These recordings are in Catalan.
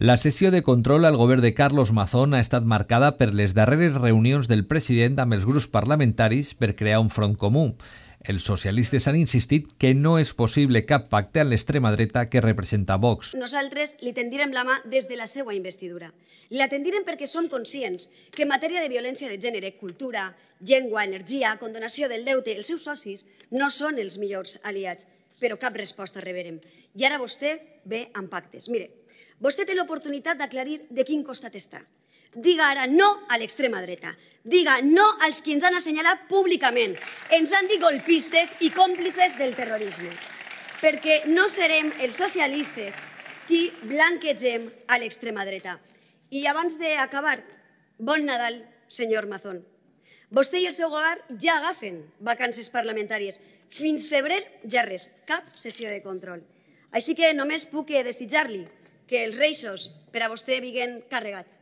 La sessió de control al govern de Carlos Mazón ha estat marcada per les darreres reunions del president amb els grups parlamentaris per crear un front comú. Els socialistes han insistit que no és possible cap pacte amb l'extrema dreta que representa Vox. Nosaltres li tendirem la mà des de la seva investidura. La tendirem perquè som conscients que en matèria de violència de gènere, cultura, llengua, energia, condonació del deute, els seus socis no són els millors aliats, però cap resposta reverem. I ara vostè ve amb pactes. Mire, Vostè té l'oportunitat d'aclarir de quin costat està. Diga ara no a l'extrema dreta. Diga no als qui ens han assenyalat públicament. Ens han dit golpistes i còmplices del terrorisme. Perquè no serem els socialistes qui blanquegem a l'extrema dreta. I abans d'acabar, bon Nadal, senyor Mazón. Vostè i el seu govern ja agafen vacances parlamentàries. Fins febrer, ja res, cap sessió de control. Així que només puc desitjar-li que els reixos per a vostè viguen carregats.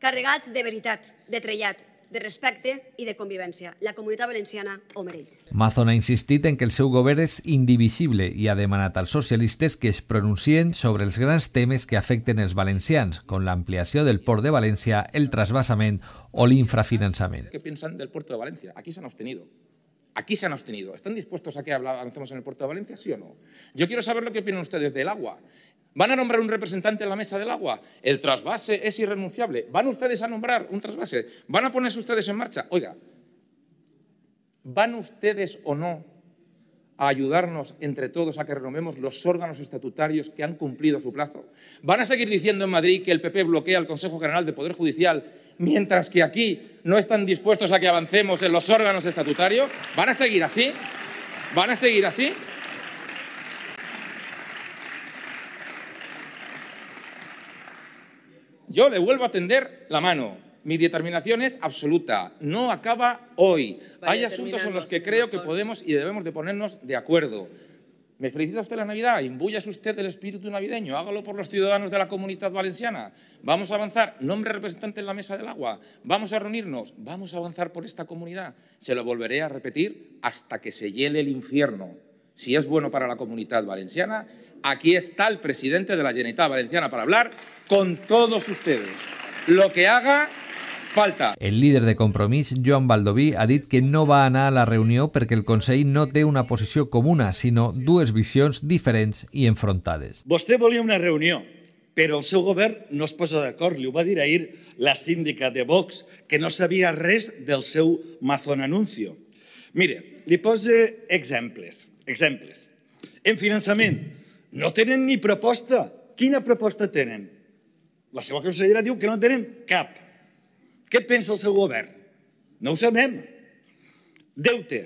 Carregats de veritat, de trellat, de respecte i de convivència. La comunitat valenciana ho mereix. Mazón ha insistit en que el seu govern és indivisible i ha demanat als socialistes que es pronuncien sobre els grans temes que afecten els valencians, com l'ampliació del port de València, el trasbassament o l'infrafinançament. Què pensen del port de València? Aquí s'han obtenido. Aquí se han abstenido. ¿Están dispuestos a que avancemos en el puerto de Valencia, sí o no? Yo quiero saber lo que opinan ustedes del agua. ¿Van a nombrar un representante en la mesa del agua? ¿El trasvase es irrenunciable? ¿Van ustedes a nombrar un trasvase? ¿Van a ponerse ustedes en marcha? Oiga, ¿van ustedes o no a ayudarnos entre todos a que renovemos los órganos estatutarios que han cumplido su plazo? ¿Van a seguir diciendo en Madrid que el PP bloquea el Consejo General de Poder Judicial mientras que aquí no están dispuestos a que avancemos en los órganos estatutarios? ¿Van a seguir así? ¿Van a seguir así? yo le vuelvo a tender la mano. Mi determinación es absoluta, no acaba hoy. Hay asuntos en los que creo que podemos y debemos de ponernos de acuerdo. ¿Me felicita usted la Navidad? Imbuya usted el espíritu navideño? Hágalo por los ciudadanos de la comunidad valenciana. Vamos a avanzar. Nombre representante en la mesa del agua. Vamos a reunirnos. Vamos a avanzar por esta comunidad. Se lo volveré a repetir hasta que se hiele el infierno. si es bueno para la comunidad valenciana, aquí está el presidente de la Generalitat Valenciana para hablar con todos ustedes. Lo que haga falta. El líder de Compromís, Joan Baldoví, ha dit que no va anar a la reunió perquè el Consell no té una posició comuna, sinó dues visions diferents i enfrontades. Vostè volia una reunió, però el seu govern no es posa d'acord. Li ho va dir ahir la síndica de Vox, que no sabia res del seu mazón anuncio. Mire, li pose exemples. Exemples. En finançament, no tenen ni proposta. Quina proposta tenen? La seva consellera diu que no tenen cap. Què pensa el seu govern? No ho sabem. Deute.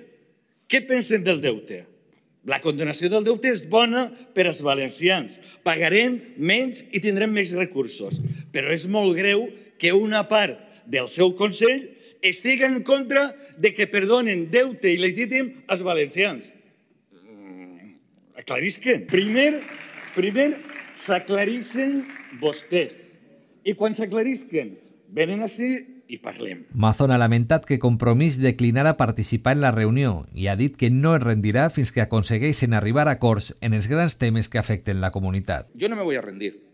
Què pensen del deute? La condonació del deute és bona per als valencians. Pagarem menys i tindrem més recursos. Però és molt greu que una part del seu Consell estigui en contra de que perdonen deute il·legítim als valencians. Aclarisquen. Primer, primer, s'aclarixen vostès. I quan s'aclarisquen, venen así y parlem. Mazón ha lamentat que Compromís a participar en la reunión y ha dit que no rendirá rendirà fins que aconsegueixen arribar a acords en els grans temes que afecten la comunitat. Yo no me voy a rendir.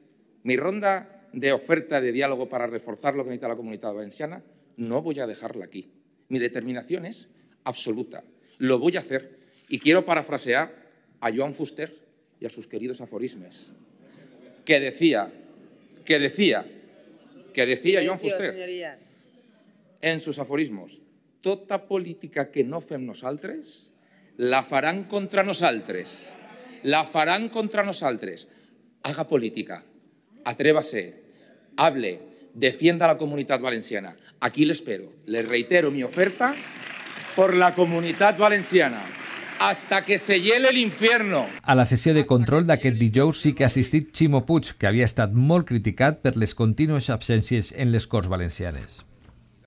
Mi ronda de oferta de diálogo para reforzar lo que necesita la comunidad valenciana no voy a dejarla aquí. Mi determinación es absoluta. Lo voy a hacer. Y quiero parafrasear a Joan Fuster y a sus queridos aforismes, que decía, que decía, que decía Joan Fuster en sus aforismos, toda política que no fem nosaltres, la farán contra nosaltres, la farán contra nosaltres. Haga política, atrévase, hable, defienda a la comunidad valenciana. Aquí le espero. Le reitero mi oferta por la comunidad valenciana. hasta que se hiele el infierno. A la sessió de control d'aquest dijous sí que ha assistit Ximo Puig, que havia estat molt criticat per les contínues absències en les Corts Valencianes.